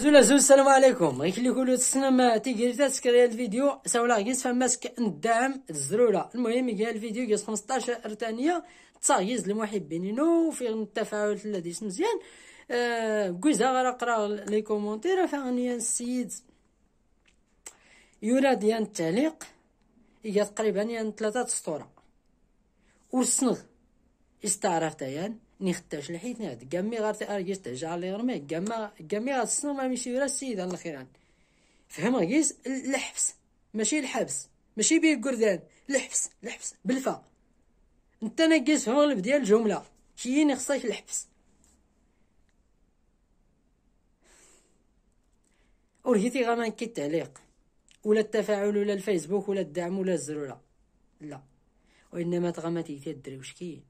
زول زول السلام عليكم غير كي يقولوا ما تيجي تسكر الفيديو سولا غيز فماسك ندعم الزرولة المهم يجي الفيديو جيس 15 ثانية تصايز المحبين في التفاعل الذي مزيان آه كويزا غير اقرا لي كومونتير فغني السيد يورا ديال التعليق هي تقريبا ثلاثة سطور وسنغ استعرفت يعني نختاش الحيتنات ناد قامي غير تأرجيس جا لي رمي قاما قامي غير السنو ما مشي ولا السيد الله خيران فهم غيس الحبس ماشي الحبس ماشي بيه القردان الحبس الحبس بالفا انت هو اللي البداية الجملة كيين خصك الحبس ورهيتي غاما كي التعليق ولا التفاعل ولا الفيسبوك ولا الدعم ولا الزرورة لا وانما تغمتي تدري واش كاين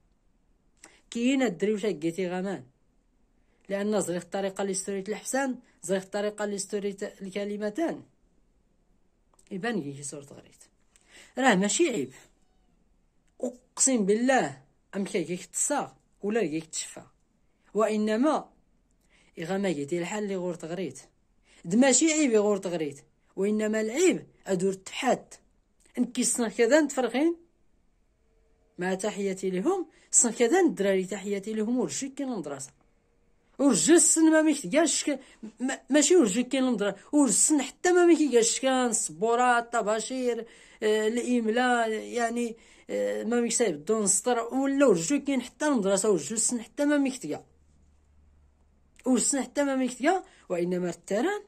كاين الدري واش غيتي غمان لان زريخ الطريقه اللي ستريت الحسن زريخ الطريقه اللي ستريت الكلمتان يبان لي صورة غريت راه ماشي عيب اقسم بالله ام كي تصا ولا كيك تشفى وانما إغاما جيتي الحال اللي غور تغريت د ماشي عيب غور تغريت وانما العيب ادور تحات نكيسنا كذا نتفرغين مع تحياتي لهم صن كذا الدراري تحياتي لهم ورجيك كاين المدرسة ورجل السن ما ميكتقالش ماشي ورجيك كاين المدرسة ورجل السن حتى ما ميكتقالش كان الصبورات طباشير آه، الإملاء يعني آه ما ميكتايب الدون سطر ولا ورجل كاين حتى المدرسة ورجل السن حتى ما ميكتقال ورجل السن حتى ما ميكتقال وإنما التران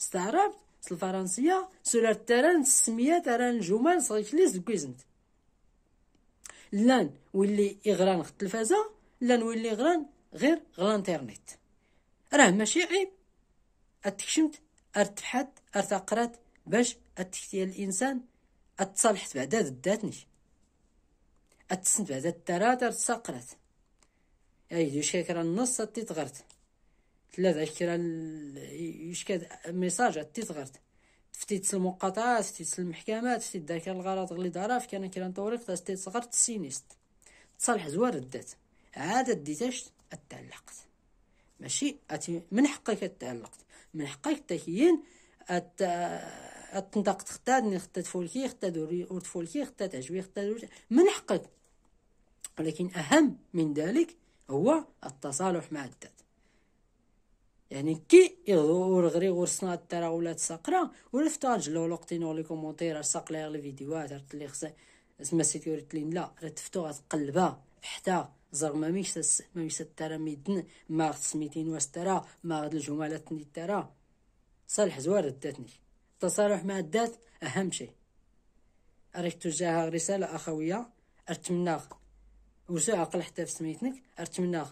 استعربت الفرنسية سولار التران السمية تران الجمل صغير كليز الكويزنت لان ولي يغران غ التلفازه لان ولي غران غير غ الانترنت راه ماشي عيب اتكشمت ارتفحت ارتقرات باش اتكتي الانسان اتصالحت بعدا ذاتني اتسنت بعدا التلاتة ارتسقرات ايدي شكرا النص تيتغرت ثلاثة شكرا يشكد ميساج تيتغرت فتيت المقاطعات فتيت المحكمات فتيت داك الغلط اللي في كان كان طريق تستيت صغر السينيست تصلح زوار ردات عاد ديتاش اتعلقت ماشي أتي من حقك اتعلقت من حقك تهين أت أتنطق تختادني ختا تفولكي ختا دوري ورد فولكي ختا تعجبي ختا من حقك ولكن أهم من ذلك هو التصالح مع الذات يعني كي يدور غري غور صناعة ترى ولا تساقرا ولا فتاجلو لوقتينو لي كومونتير ساق لي لي فيديوهات ارت لي خصها اسمها سيكوريت لين لا راه تفتو غتقلبها حتى زر ما ميش ما ميش ترى ميدن ما سميتين واش ترى ما غت الجملة تني ترى صالح زوار داتني التصالح مع الدات اهم شيء اريك توجهها رسالة اخوية ارتمناغ وساعة عقل حتى في سميتنك ارتمناغ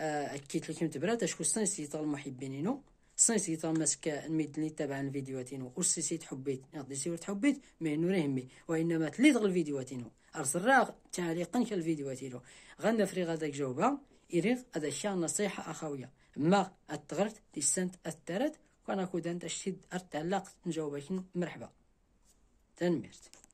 آه، لكم تبرات شكون سنسيت المحبين نو سنسيت مسك الميد اللي تابعن فيديوهاتينو وسيسيت حبيت نقدر سيرت حبيت ما نور وانما تلي دغ الفيديوهاتينو ارسراغ تعليقا كالفيديوهاتينو غنفري غاداك جاوبها إريغ هذا الشيء نصيحة أخوية ما أتغرت سنت أثرت وأنا أكود أنت الشد أرتعلقت نجاوبك مرحبا تنميرت